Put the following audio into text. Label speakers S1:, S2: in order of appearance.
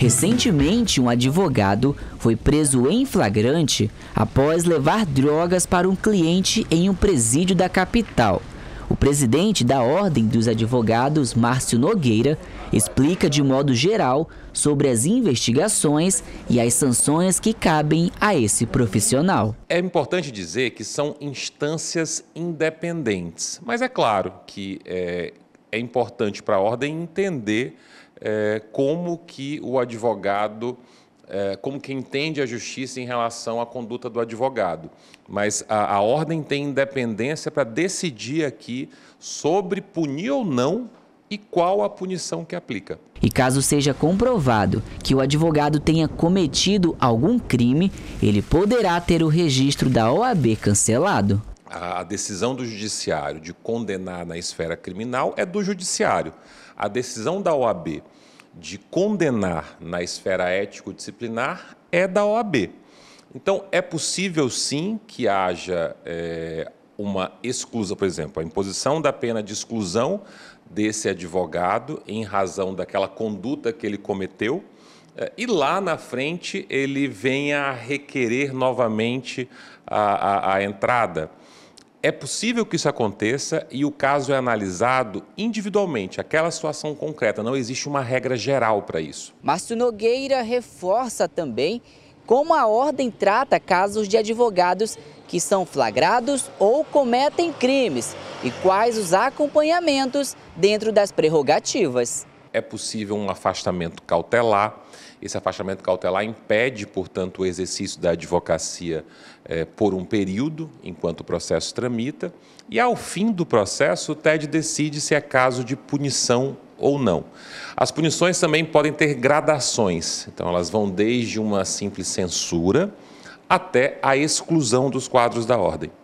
S1: Recentemente, um advogado foi preso em flagrante após levar drogas para um cliente em um presídio da capital. O presidente da Ordem dos Advogados, Márcio Nogueira, explica de modo geral sobre as investigações e as sanções que cabem a esse profissional.
S2: É importante dizer que são instâncias independentes, mas é claro que é, é importante para a ordem entender é, como que o advogado, é, como que entende a justiça em relação à conduta do advogado. Mas a, a ordem tem independência para decidir aqui sobre punir ou não e qual a punição que aplica.
S1: E caso seja comprovado que o advogado tenha cometido algum crime, ele poderá ter o registro da OAB cancelado.
S2: A decisão do judiciário de condenar na esfera criminal é do judiciário. A decisão da OAB de condenar na esfera ético-disciplinar é da OAB. Então, é possível sim que haja é, uma exclusão, por exemplo, a imposição da pena de exclusão desse advogado em razão daquela conduta que ele cometeu eh, e lá na frente ele venha a requerer novamente a, a, a entrada. É possível que isso aconteça e o caso é analisado individualmente, aquela situação concreta, não existe uma regra geral para isso.
S1: Márcio Nogueira reforça também como a ordem trata casos de advogados que são flagrados ou cometem crimes e quais os acompanhamentos dentro das prerrogativas
S2: é possível um afastamento cautelar. Esse afastamento cautelar impede, portanto, o exercício da advocacia eh, por um período, enquanto o processo tramita, e ao fim do processo, o TED decide se é caso de punição ou não. As punições também podem ter gradações, então elas vão desde uma simples censura até a exclusão dos quadros da ordem.